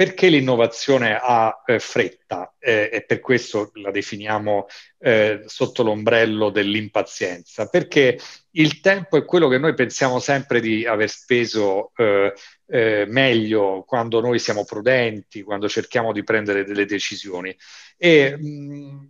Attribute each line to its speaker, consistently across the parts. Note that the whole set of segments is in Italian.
Speaker 1: Perché l'innovazione ha eh, fretta eh, e per questo la definiamo eh, sotto l'ombrello dell'impazienza? Perché il tempo è quello che noi pensiamo sempre di aver speso eh, eh, meglio quando noi siamo prudenti, quando cerchiamo di prendere delle decisioni. E, mh, mm,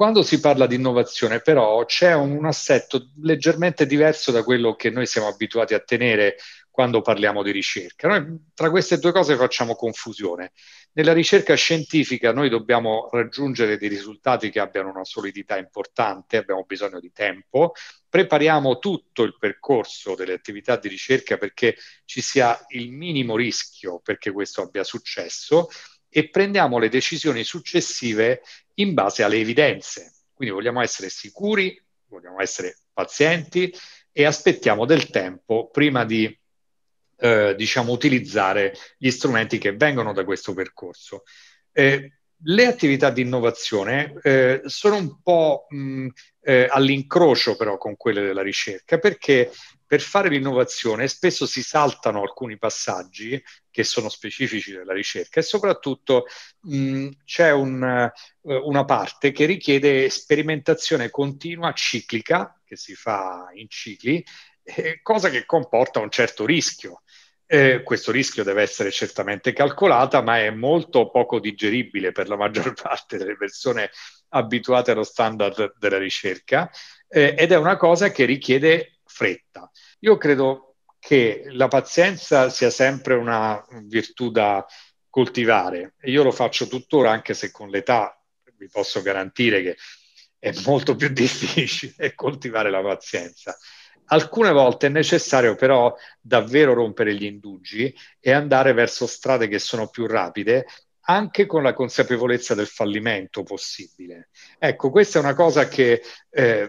Speaker 1: quando si parla di innovazione, però, c'è un, un assetto leggermente diverso da quello che noi siamo abituati a tenere quando parliamo di ricerca. Noi tra queste due cose facciamo confusione. Nella ricerca scientifica noi dobbiamo raggiungere dei risultati che abbiano una solidità importante, abbiamo bisogno di tempo, prepariamo tutto il percorso delle attività di ricerca perché ci sia il minimo rischio perché questo abbia successo e prendiamo le decisioni successive in base alle evidenze. Quindi vogliamo essere sicuri, vogliamo essere pazienti e aspettiamo del tempo prima di eh, diciamo, utilizzare gli strumenti che vengono da questo percorso. Eh, le attività di innovazione eh, sono un po' mh, eh, all'incrocio però con quelle della ricerca, perché per fare l'innovazione spesso si saltano alcuni passaggi che sono specifici della ricerca e soprattutto mh, c'è un, eh, una parte che richiede sperimentazione continua, ciclica, che si fa in cicli, eh, cosa che comporta un certo rischio. Eh, questo rischio deve essere certamente calcolato, ma è molto poco digeribile per la maggior parte delle persone abituati allo standard della ricerca eh, ed è una cosa che richiede fretta. Io credo che la pazienza sia sempre una virtù da coltivare e io lo faccio tuttora anche se con l'età vi posso garantire che è molto più difficile coltivare la pazienza. Alcune volte è necessario però davvero rompere gli indugi e andare verso strade che sono più rapide anche con la consapevolezza del fallimento possibile. Ecco, questa è una cosa che eh,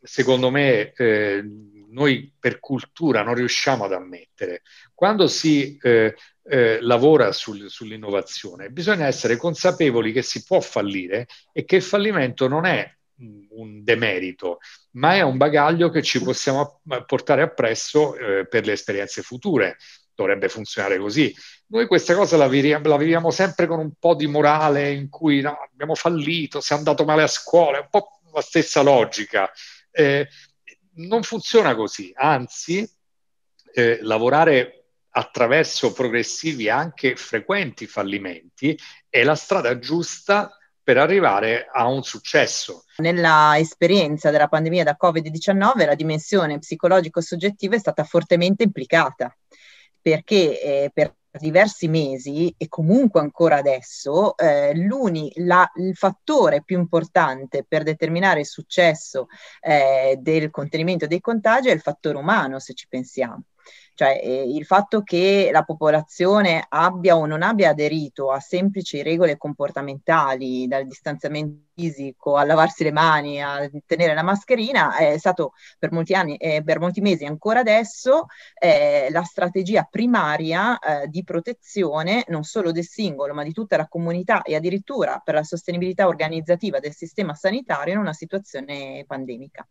Speaker 1: secondo me eh, noi per cultura non riusciamo ad ammettere. Quando si eh, eh, lavora sul, sull'innovazione bisogna essere consapevoli che si può fallire e che il fallimento non è un demerito, ma è un bagaglio che ci possiamo portare appresso eh, per le esperienze future. Dovrebbe funzionare così noi questa cosa la viviamo, la viviamo, sempre con un po' di morale in cui no, abbiamo fallito, siamo è andato male a scuola, è un po' la stessa logica. Eh, non funziona così, anzi, eh, lavorare attraverso progressivi anche frequenti fallimenti è la strada giusta per arrivare a un successo.
Speaker 2: Nella esperienza della pandemia da Covid-19 la dimensione psicologico-soggettiva è stata fortemente implicata perché eh, per diversi mesi e comunque ancora adesso, eh, la, il fattore più importante per determinare il successo eh, del contenimento dei contagi è il fattore umano, se ci pensiamo. Cioè eh, il fatto che la popolazione abbia o non abbia aderito a semplici regole comportamentali, dal distanziamento fisico a lavarsi le mani, a tenere la mascherina, è stato per molti anni e eh, per molti mesi ancora adesso eh, la strategia primaria eh, di protezione non solo del singolo ma di tutta la comunità e addirittura per la sostenibilità organizzativa del sistema sanitario in una situazione pandemica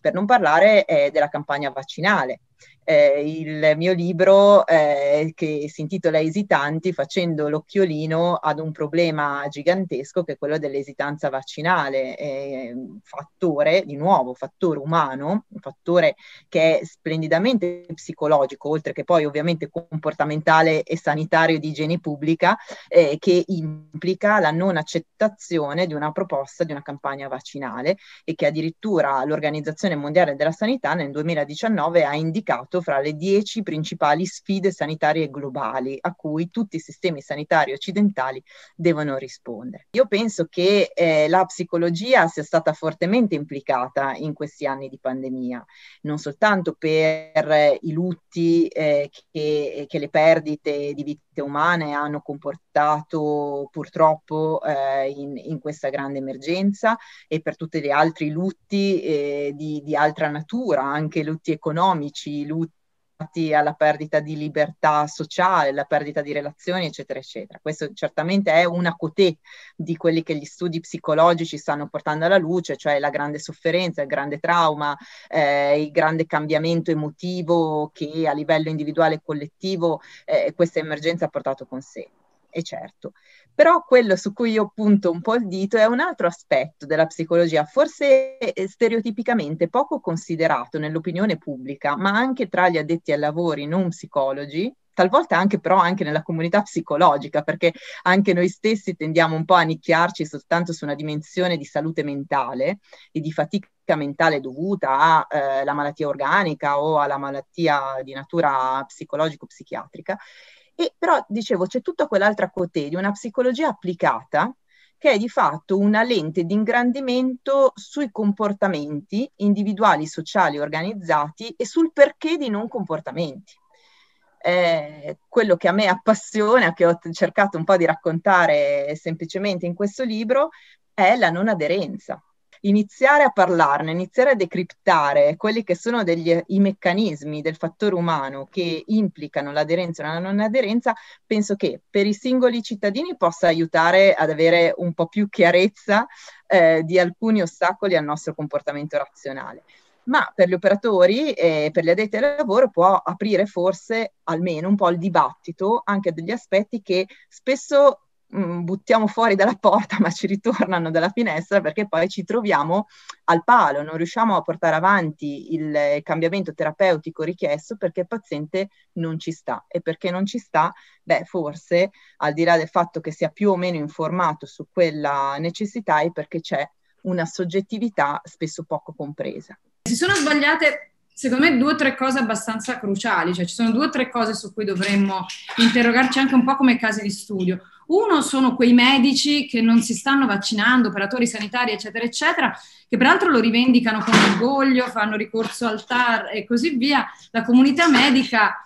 Speaker 2: per non parlare eh, della campagna vaccinale, eh, il mio libro eh, che si intitola Esitanti facendo l'occhiolino ad un problema gigantesco che è quello dell'esitanza vaccinale, eh, fattore di nuovo, fattore umano, un fattore che è splendidamente psicologico, oltre che poi ovviamente comportamentale e sanitario di igiene pubblica, eh, che implica la non accettazione di una proposta di una campagna vaccinale e che addirittura l'Organizzazione Mondiale della Sanità nel 2019 ha indicato classificato fra le dieci principali sfide sanitarie globali a cui tutti i sistemi sanitari occidentali devono rispondere. Io penso che eh, la psicologia sia stata fortemente implicata in questi anni di pandemia, non soltanto per eh, i lutti eh, che, che le perdite di vita umane hanno comportato purtroppo eh, in, in, questa grande emergenza e per tutti gli altri lutti eh, di, di, altra natura, anche lutti economici, lutti legati alla perdita di libertà sociale, alla perdita di relazioni, eccetera, eccetera. Questo certamente è una cotè di quelli che gli studi psicologici stanno portando alla luce, cioè la grande sofferenza, il grande trauma, eh, il grande cambiamento emotivo che a livello individuale e collettivo eh, questa emergenza ha portato con sé. E certo, però quello su cui io punto un po' il dito è un altro aspetto della psicologia, forse eh, stereotipicamente poco considerato nell'opinione pubblica, ma anche tra gli addetti ai lavori non psicologi, talvolta anche però anche nella comunità psicologica, perché anche noi stessi tendiamo un po' a nicchiarci soltanto su una dimensione di salute mentale e di fatica mentale dovuta alla eh, malattia organica o alla malattia di natura psicologico-psichiatrica. E però dicevo, c'è tutta quell'altra cotè di una psicologia applicata che è di fatto una lente di ingrandimento sui comportamenti individuali, sociali, organizzati e sul perché di non comportamenti. Eh, quello che a me appassiona, che ho cercato un po' di raccontare semplicemente in questo libro, è la non aderenza, iniziare a parlarne, iniziare a decriptare quelli che sono degli, i meccanismi del fattore umano che implicano l'aderenza o la non aderenza, penso che per i singoli cittadini possa aiutare ad avere un po' più chiarezza eh, di alcuni ostacoli al nostro comportamento razionale ma per gli operatori e per gli addetti al lavoro può aprire forse almeno un po' il dibattito anche degli aspetti che spesso Mm, buttiamo fuori dalla porta ma ci ritornano dalla finestra perché poi ci troviamo al palo, non riusciamo a portare avanti il cambiamento terapeutico richiesto perché il paziente non ci sta e perché non ci sta, beh forse al di là del fatto che sia più o meno informato su quella necessità è perché c'è una soggettività spesso poco compresa.
Speaker 3: Si sono sbagliate secondo me due o tre cose abbastanza cruciali, cioè ci sono due o tre cose su cui dovremmo interrogarci anche un po' come case di studio. Uno sono quei medici che non si stanno vaccinando, operatori sanitari, eccetera, eccetera, che peraltro lo rivendicano con orgoglio, fanno ricorso al TAR e così via. La comunità medica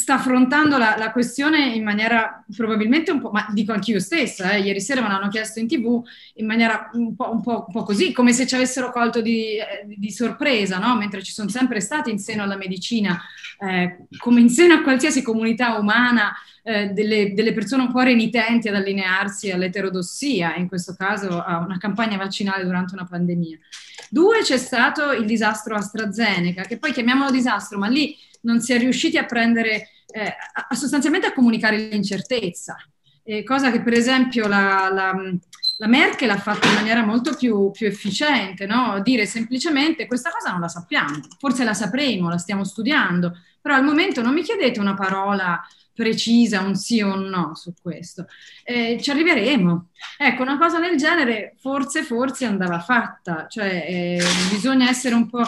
Speaker 3: sta affrontando la, la, questione in maniera probabilmente un po', ma dico anche io stessa, eh, ieri sera me l'hanno chiesto in tv in maniera un po', un po', un po così, come se ci avessero colto di, eh, di sorpresa, no? mentre ci sono sempre stati in seno alla medicina, eh, come in seno a qualsiasi comunità umana, eh, delle, delle, persone un po' renitenti ad allinearsi all'eterodossia, in questo caso a una campagna vaccinale durante una pandemia. Due, c'è stato il disastro AstraZeneca, che poi chiamiamolo disastro, ma lì non si è riusciti a prendere, eh, a, a sostanzialmente a comunicare l'incertezza, eh, cosa che per esempio la, la, la, Merkel ha fatto in maniera molto più, più efficiente, no? dire semplicemente questa cosa non la sappiamo, forse la sapremo, la stiamo studiando, però al momento non mi chiedete una parola precisa, un sì o un no su questo. Eh, ci arriveremo. Ecco, una cosa del genere forse, forse andava fatta, cioè eh, bisogna essere un po'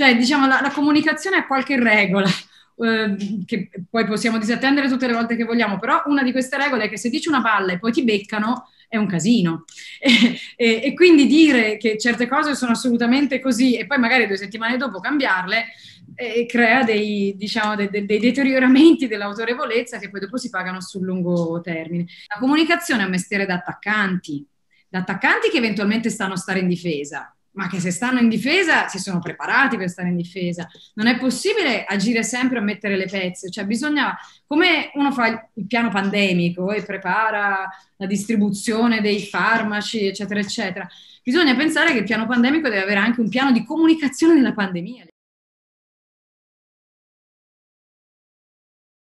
Speaker 3: Cioè, diciamo, la, la comunicazione ha qualche regola eh, che poi possiamo disattendere tutte le volte che vogliamo, però una di queste regole è che se dici una palla e poi ti beccano, è un casino. E, e, e, quindi dire che certe cose sono assolutamente così e poi magari due settimane dopo cambiarle eh, crea dei, diciamo, de, de, dei deterioramenti dell'autorevolezza che poi dopo si pagano sul lungo termine. La comunicazione è un mestiere da attaccanti, da attaccanti che eventualmente stanno a stare in difesa, ma che se stanno in difesa si sono preparati per stare in difesa. Non è possibile agire sempre a mettere le pezze, cioè bisogna, come uno fa il piano pandemico e prepara la distribuzione dei farmaci, eccetera, eccetera, bisogna pensare che il piano pandemico deve avere anche un piano di comunicazione della pandemia.